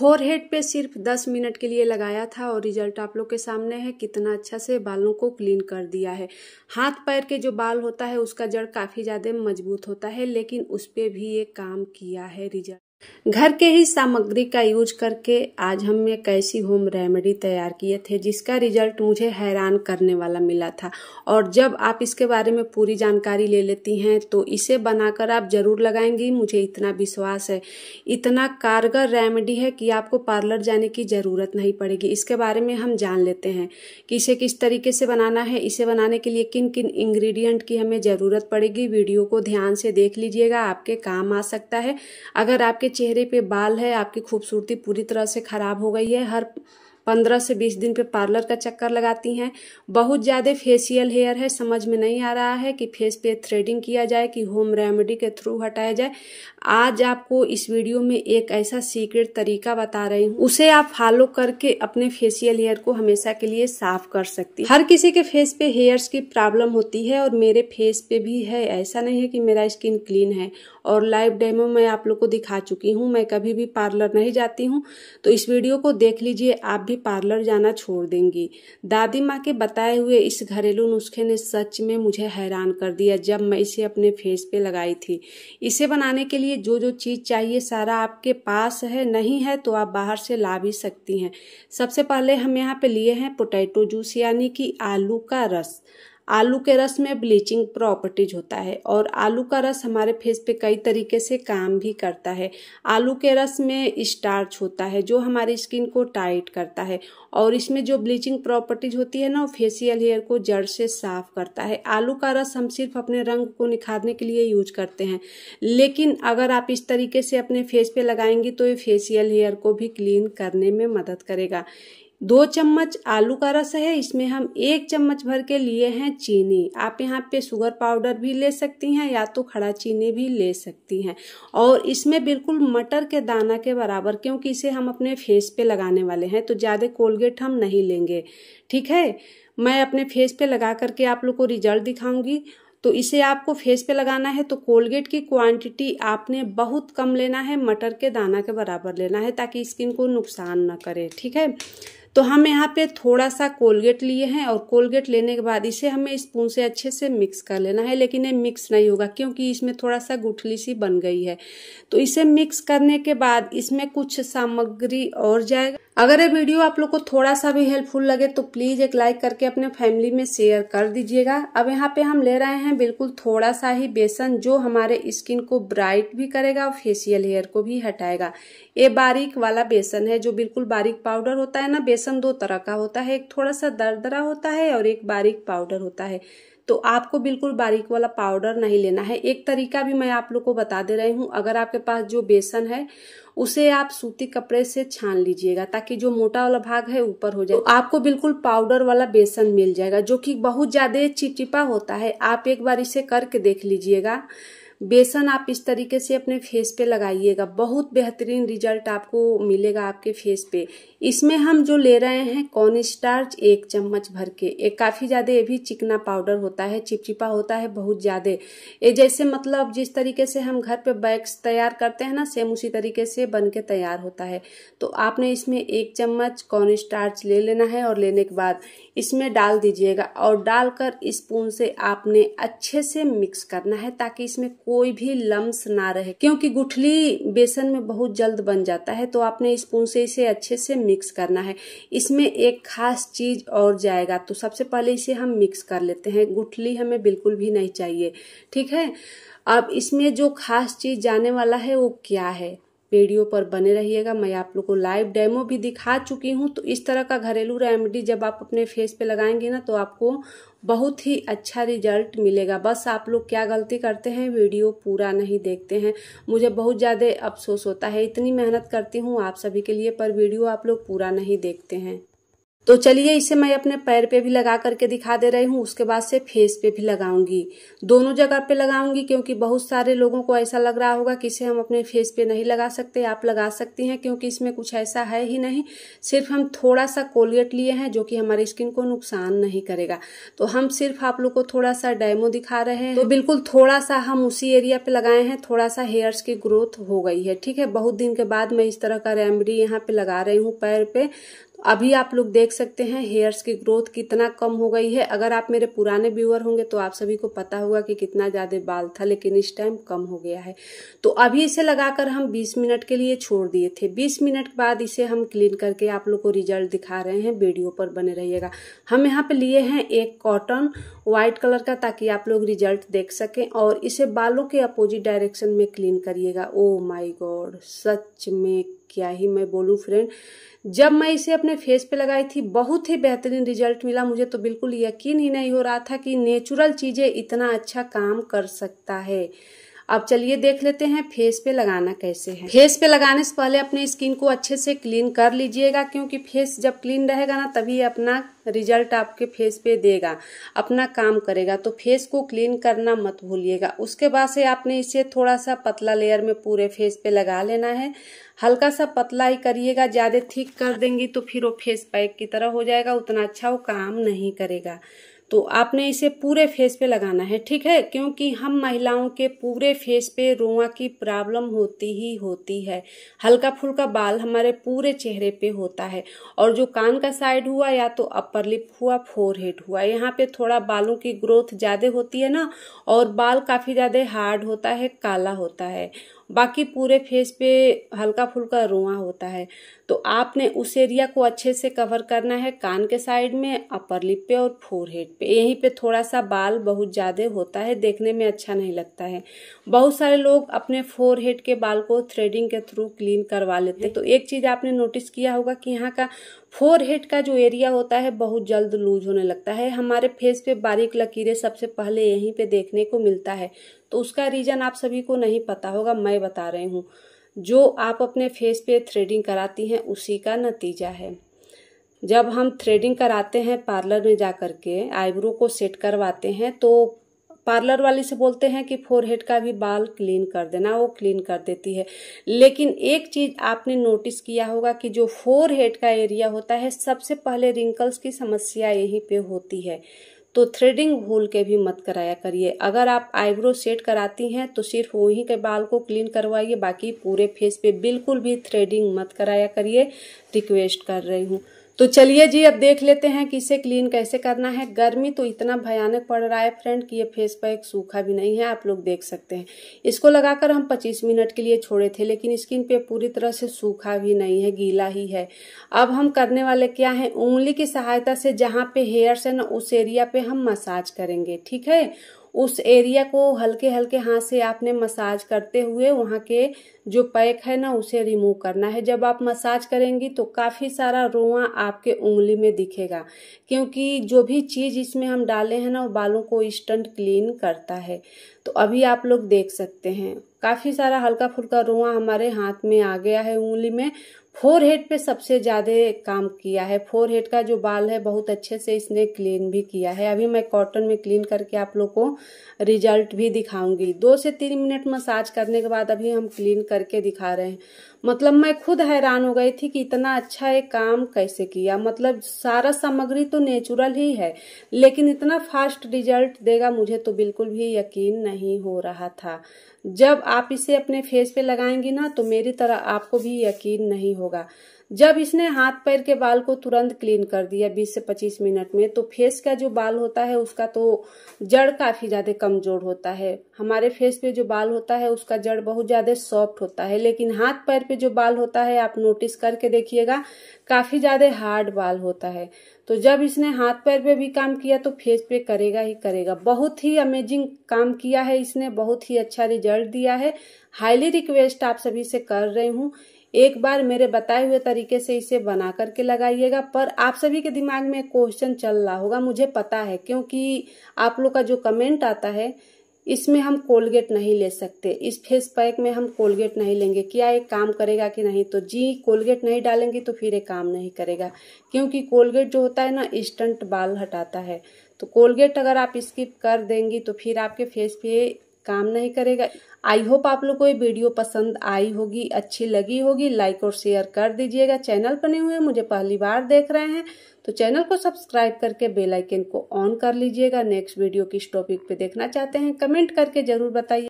four head पे सिर्फ दस मिनट के लिए लगाया था और रिजल्ट आप लोग के सामने है कितना अच्छा से बालों को क्लीन कर दिया है हाथ पैर के जो बाल होता है उसका जड़ काफ़ी ज़्यादा मजबूत होता है लेकिन उस पर भी ये काम किया है रिजल्ट घर के ही सामग्री का यूज करके आज हमने कैसी होम रेमेडी तैयार किए थे जिसका रिजल्ट मुझे हैरान करने वाला मिला था और जब आप इसके बारे में पूरी जानकारी ले लेती हैं तो इसे बनाकर आप ज़रूर लगाएंगी मुझे इतना विश्वास है इतना कारगर रेमेडी है कि आपको पार्लर जाने की ज़रूरत नहीं पड़ेगी इसके बारे में हम जान लेते हैं कि इसे किस तरीके से बनाना है इसे बनाने के लिए किन किन इंग्रीडियंट की हमें ज़रूरत पड़ेगी वीडियो को ध्यान से देख लीजिएगा आपके काम आ सकता है अगर आपके चेहरे पे बाल है आपकी खूबसूरती पूरी तरह से खराब हो गई है हर पंद्रह से बीस दिन पे पार्लर का चक्कर लगाती हैं बहुत ज़्यादा फेशियल हेयर है समझ में नहीं आ रहा है कि फेस पे थ्रेडिंग किया जाए कि होम रेमेडी के थ्रू हटाया जाए आज आपको इस वीडियो में एक ऐसा सीक्रेट तरीका बता रही हूँ उसे आप फॉलो करके अपने फेशियल हेयर को हमेशा के लिए साफ कर सकती हर किसी के फेस पे हेयर्स की प्रॉब्लम होती है और मेरे फेस पे भी है ऐसा नहीं है कि मेरा स्किन क्लीन है और लाइव डेमो मैं आप लोग को दिखा चुकी हूँ मैं कभी भी पार्लर नहीं जाती हूँ तो इस वीडियो को देख लीजिए आप भी पार्लर जाना छोड़ देंगी दादी माँ के बताए हुए इस घरेलू नुस्खे ने सच में मुझे हैरान कर दिया जब मैं इसे अपने फेस पे लगाई थी इसे बनाने के लिए जो जो चीज़ चाहिए सारा आपके पास है नहीं है तो आप बाहर से ला भी सकती हैं सबसे पहले हम यहाँ पे लिए हैं पोटैटो जूस यानी कि आलू का रस आलू के रस में ब्लीचिंग प्रॉपर्टीज होता है और आलू का रस हमारे फेस पे कई तरीके से काम भी करता है आलू के रस में स्टार्च होता है जो हमारी स्किन को टाइट करता है और इसमें जो ब्लीचिंग प्रॉपर्टीज होती है ना वो फेसियल हेयर को जड़ से साफ करता है आलू का रस हम सिर्फ अपने रंग को निखारने के लिए यूज करते हैं लेकिन अगर आप इस तरीके से अपने फेस पे लगाएंगी तो ये फेसियल हेयर को भी क्लीन करने में मदद करेगा दो चम्मच आलू का रस है इसमें हम एक चम्मच भर के लिए हैं चीनी आप यहाँ पे शुगर पाउडर भी ले सकती हैं या तो खड़ा चीनी भी ले सकती हैं और इसमें बिल्कुल मटर के दाना के बराबर क्योंकि इसे हम अपने फेस पे लगाने वाले हैं तो ज़्यादा कोलगेट हम नहीं लेंगे ठीक है मैं अपने फेस पे लगा करके आप लोग को रिजल्ट दिखाऊंगी तो इसे आपको फेस पे लगाना है तो कोलगेट की क्वांटिटी आपने बहुत कम लेना है मटर के दाना के बराबर लेना है ताकि स्किन को नुकसान ना करे ठीक है तो हम यहाँ पे थोड़ा सा कोलगेट लिए हैं और कोलगेट लेने के बाद इसे हमें स्पून से अच्छे से मिक्स कर लेना है लेकिन ये मिक्स नहीं होगा क्योंकि इसमें थोड़ा सा गुठली सी बन गई है तो इसे मिक्स करने के बाद इसमें कुछ सामग्री और जाएगा अगर ये वीडियो आप लोग को थोड़ा सा भी हेल्पफुल लगे तो प्लीज एक लाइक करके अपने फैमिली में शेयर कर दीजिएगा अब यहाँ पे हम ले रहे हैं बिल्कुल थोड़ा सा ही बेसन जो हमारे स्किन को ब्राइट भी करेगा और फेशियल हेयर को भी हटाएगा ये बारीक वाला बेसन है जो बिल्कुल बारीक पाउडर होता है ना बेसन बेसन दो तरह का होता है एक थोड़ा सा दरदरा होता है और एक बारीक पाउडर होता है तो आपको बिल्कुल बारीक वाला पाउडर नहीं लेना है एक तरीका भी मैं आप लोग को बता दे रही हूँ अगर आपके पास जो बेसन है उसे आप सूती कपड़े से छान लीजिएगा ताकि जो मोटा वाला भाग है ऊपर हो जाए तो आपको बिल्कुल पाउडर वाला बेसन मिल जाएगा जो कि बहुत ज़्यादा चिपचिपा होता है आप एक बार इसे करके देख लीजिएगा बेसन आप इस तरीके से अपने फेस पे लगाइएगा बहुत बेहतरीन रिजल्ट आपको मिलेगा आपके फेस पे इसमें हम जो ले रहे हैं कॉर्न स्टार्च एक चम्मच भर के एक काफ़ी ज़्यादा ये भी चिकना पाउडर होता है चिपचिपा होता है बहुत ज़्यादा ये जैसे मतलब जिस तरीके से हम घर पे बैग्स तैयार करते हैं ना सेम उसी तरीके से बन के तैयार होता है तो आपने इसमें एक चम्मच कॉर्न स्टार्च ले लेना है और लेने के बाद इसमें डाल दीजिएगा और डालकर स्पून से आपने अच्छे से मिक्स करना है ताकि इसमें कोई भी लम्स ना रहे क्योंकि गुठली बेसन में बहुत जल्द बन जाता है तो आपने स्पून से इसे अच्छे से मिक्स करना है इसमें एक खास चीज और जाएगा तो सबसे पहले इसे हम मिक्स कर लेते हैं गुठली हमें बिल्कुल भी नहीं चाहिए ठीक है अब इसमें जो खास चीज जाने वाला है वो क्या है वीडियो पर बने रहिएगा मैं आप लोग को लाइव डेमो भी दिखा चुकी हूँ तो इस तरह का घरेलू रेमेडी जब आप अपने फेस पे लगाएंगे ना तो आपको बहुत ही अच्छा रिजल्ट मिलेगा बस आप लोग क्या गलती करते हैं वीडियो पूरा नहीं देखते हैं मुझे बहुत ज़्यादा अफसोस होता है इतनी मेहनत करती हूँ आप सभी के लिए पर वीडियो आप लोग पूरा नहीं देखते हैं तो चलिए इसे मैं अपने पैर पे भी लगा करके दिखा दे रही हूँ उसके बाद से फेस पे भी लगाऊंगी दोनों जगह पे लगाऊंगी क्योंकि बहुत सारे लोगों को ऐसा लग रहा होगा कि इसे हम अपने फेस पे नहीं लगा सकते आप लगा सकती हैं क्योंकि इसमें कुछ ऐसा है ही नहीं सिर्फ हम थोड़ा सा कोलगेट लिए हैं जो कि हमारी स्किन को नुकसान नहीं करेगा तो हम सिर्फ आप लोग को थोड़ा सा डैमो दिखा रहे हैं तो बिल्कुल थोड़ा सा हम उसी एरिया पे लगाए हैं थोड़ा सा हेयर्स की ग्रोथ हो गई है ठीक है बहुत दिन के बाद मैं इस तरह का रेमडी यहाँ पे लगा रही हूँ पैर पे अभी आप लोग देख सकते हैं हेयर्स की ग्रोथ कितना कम हो गई है अगर आप मेरे पुराने व्यूअर होंगे तो आप सभी को पता होगा कि कितना ज़्यादा बाल था लेकिन इस टाइम कम हो गया है तो अभी इसे लगाकर हम 20 मिनट के लिए छोड़ दिए थे 20 मिनट के बाद इसे हम क्लीन करके आप लोग को रिजल्ट दिखा रहे हैं वीडियो पर बने रहिएगा हम यहाँ पर लिए हैं एक कॉटन व्हाइट कलर का ताकि आप लोग रिजल्ट देख सकें और इसे बालों के अपोजिट डायरेक्शन में क्लीन करिएगा ओ माई गॉड सच में क्या ही मैं बोलूँ फ्रेंड जब मैं इसे अपने फेस पे लगाई थी बहुत ही बेहतरीन रिजल्ट मिला मुझे तो बिल्कुल यकीन ही नहीं हो रहा था कि नेचुरल चीज़ें इतना अच्छा काम कर सकता है अब चलिए देख लेते हैं फेस पे लगाना कैसे है फेस पे लगाने से पहले अपने स्किन को अच्छे से क्लीन कर लीजिएगा क्योंकि फेस जब क्लीन रहेगा ना तभी अपना रिजल्ट आपके फेस पे देगा अपना काम करेगा तो फेस को क्लीन करना मत भूलिएगा उसके बाद से आपने इसे थोड़ा सा पतला लेयर में पूरे फेस पे लगा लेना है हल्का सा पतला ही करिएगा ज़्यादा थिक कर देंगी तो फिर वो फेस पैक की तरह हो जाएगा उतना अच्छा वो काम नहीं करेगा तो आपने इसे पूरे फेस पे लगाना है ठीक है क्योंकि हम महिलाओं के पूरे फेस पे रोआ की प्रॉब्लम होती ही होती है हल्का फुल्का बाल हमारे पूरे चेहरे पे होता है और जो कान का साइड हुआ या तो अपर लिप हुआ फोर हेड हुआ यहाँ पे थोड़ा बालों की ग्रोथ ज़्यादा होती है ना और बाल काफ़ी ज़्यादा हार्ड होता है काला होता है बाकी पूरे फेस पे हल्का फुल्का रोआ होता है तो आपने उस एरिया को अच्छे से कवर करना है कान के साइड में अपर लिप पे और फोर हेड पे यहीं पे थोड़ा सा बाल बहुत ज़्यादा होता है देखने में अच्छा नहीं लगता है बहुत सारे लोग अपने फोर हेड के बाल को थ्रेडिंग के थ्रू क्लीन करवा लेते हैं तो एक चीज़ आपने नोटिस किया होगा कि यहाँ का फोर हेड का जो एरिया होता है बहुत जल्द लूज होने लगता है हमारे फेस पे बारीक लकीरें सबसे पहले यहीं पे देखने को मिलता है तो उसका रीज़न आप सभी को नहीं पता होगा मैं बता रही हूँ जो आप अपने फेस पे थ्रेडिंग कराती हैं उसी का नतीजा है जब हम थ्रेडिंग कराते हैं पार्लर में जा कर के आईब्रो को सेट करवाते हैं तो पार्लर वाले से बोलते हैं कि फोर हेड का भी बाल क्लीन कर देना वो क्लीन कर देती है लेकिन एक चीज आपने नोटिस किया होगा कि जो फोर हेड का एरिया होता है सबसे पहले रिंकल्स की समस्या यहीं पे होती है तो थ्रेडिंग भूल के भी मत कराया करिए अगर आप आईब्रो सेट कराती हैं तो सिर्फ वहीं के बाल को क्लीन करवाइए बाकी पूरे फेस पे बिल्कुल भी थ्रेडिंग मत कराया करिए रिक्वेस्ट कर रही हूँ तो चलिए जी अब देख लेते हैं कि इसे क्लीन कैसे करना है गर्मी तो इतना भयानक पड़ रहा है फ्रेंड कि ये फेस पैक सूखा भी नहीं है आप लोग देख सकते हैं इसको लगाकर हम 25 मिनट के लिए छोड़े थे लेकिन स्किन पे पूरी तरह से सूखा भी नहीं है गीला ही है अब हम करने वाले क्या है उंगली की सहायता से जहाँ पे हेयर्स है ना उस एरिया पे हम मसाज करेंगे ठीक है उस एरिया को हल्के हल्के हाथ से आपने मसाज करते हुए वहाँ के जो पैक है ना उसे रिमूव करना है जब आप मसाज करेंगी तो काफ़ी सारा रोआ आपके उंगली में दिखेगा क्योंकि जो भी चीज़ इसमें हम डाले हैं ना वो बालों को इंस्टेंट क्लीन करता है तो अभी आप लोग देख सकते हैं काफ़ी सारा हल्का फुल्का रोआ हमारे हाथ में आ गया है उंगली में फोर हेड पे सबसे ज़्यादा काम किया है फोर हेड का जो बाल है बहुत अच्छे से इसने क्लीन भी किया है अभी मैं कॉटन में क्लीन करके आप लोग को रिजल्ट भी दिखाऊंगी दो से तीन मिनट मसाज करने के बाद अभी हम क्लीन करके दिखा रहे हैं मतलब मैं खुद हैरान हो गई थी कि इतना अच्छा एक काम कैसे किया मतलब सारा सामग्री तो नेचुरल ही है लेकिन इतना फास्ट रिजल्ट देगा मुझे तो बिल्कुल भी यकीन नहीं हो रहा था जब आप इसे अपने फेस पे लगाएंगी ना तो मेरी तरह आपको भी यकीन नहीं होगा जब इसने हाथ पैर के बाल को तुरंत क्लीन कर दिया 20 से 25 मिनट में तो फेस का जो बाल होता है उसका तो जड़ काफ़ी ज़्यादा कमज़ोर होता है हमारे फेस पे जो बाल होता है उसका जड़ बहुत ज़्यादा सॉफ्ट होता है लेकिन हाथ पैर पे जो बाल होता है आप नोटिस करके देखिएगा काफ़ी ज़्यादा हार्ड बाल होता है तो जब इसने हाथ पैर पे भी काम किया तो फेस पे करेगा ही करेगा बहुत ही अमेजिंग काम किया है इसने बहुत ही अच्छा रिजल्ट दिया है हाईली रिक्वेस्ट आप सभी से कर रही हूँ एक बार मेरे बताए हुए तरीके से इसे बना करके लगाइएगा पर आप सभी के दिमाग में क्वेश्चन चल रहा होगा मुझे पता है क्योंकि आप लोग का जो कमेंट आता है इसमें हम कोलगेट नहीं ले सकते इस फेस पैक में हम कोलगेट नहीं लेंगे क्या ये काम करेगा कि नहीं तो जी कोलगेट नहीं डालेंगे तो फिर ये काम नहीं करेगा क्योंकि कोलगेट जो होता है ना इंस्टेंट बाल हटाता है तो कोलगेट अगर आप स्किप कर देंगी तो फिर आपके फेस पे काम नहीं करेगा आई होप आप लोग को ये वीडियो पसंद आई होगी अच्छी लगी होगी लाइक और शेयर कर दीजिएगा चैनल बने हुए मुझे पहली बार देख रहे हैं तो चैनल को सब्सक्राइब करके बेल आइकन को ऑन कर लीजिएगा नेक्स्ट वीडियो किस टॉपिक पे देखना चाहते हैं कमेंट करके जरूर बताइए